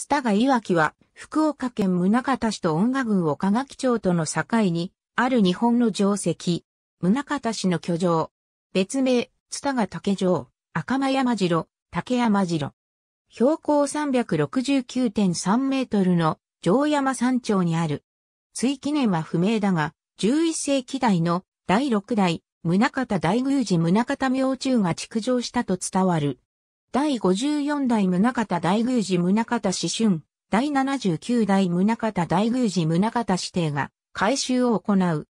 津田が岩木は、福岡県宗像市と恩賀郡岡垣町との境に、ある日本の城跡、宗像市の居城。別名、津田が竹城、赤間山城、竹山城。標高369.3メートルの城山山頂にある。追記念は不明だが、11世紀代の第6代、宗像大宮寺宗像明中が築城したと伝わる第54代宗方大宮寺宗方市春、第79代宗方大宮寺宗方指定が改修を行う。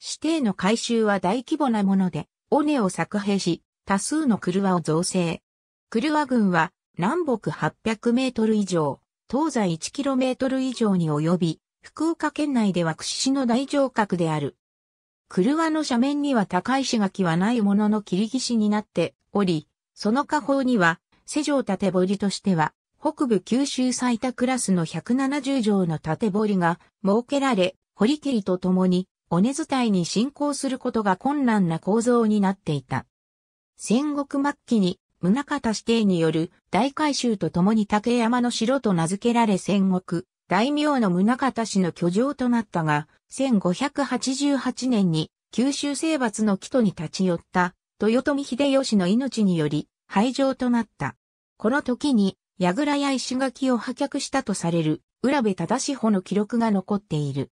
指定の改修は大規模なもので、尾根を作兵し、多数の車を造成。車群は南北800メートル以上、東西1キロメートル以上に及び、福岡県内では屈指の大城郭である。車の斜面には高い石垣はないものの切り岸になっており、その下方には施錠縦堀としては、北部九州最多クラスの170条の縦堀が設けられ、堀切とともに、尾根伝いに進行することが困難な構造になっていた。戦国末期に、宗方指定による大改修とともに竹山の城と名付けられ戦国、大名の宗方氏の居城となったが、1588年に九州征伐の基礎に立ち寄った、豊臣秀吉の命により廃城となった。この時に、櫓や石垣を破却したとされる、浦部忠志保の記録が残っている。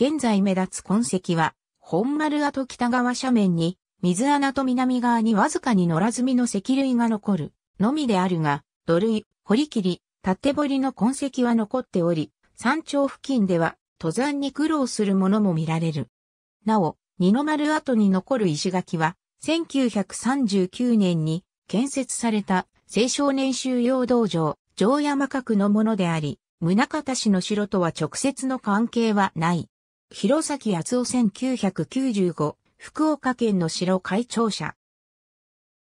現在目立つ痕跡は、本丸跡北側斜面に、水穴と南側にわずかに野良積みの石類が残る、のみであるが、土塁、堀切り、縦りの痕跡は残っており、山頂付近では、登山に苦労するものも見られる。なお、二の丸跡に残る石垣は、1939年に建設された青少年収容道場、城山閣のものであり、宗方氏の城とは直接の関係はない。弘前厚夫1995、福岡県の城会長者。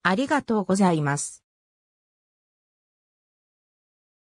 ありがとうございます。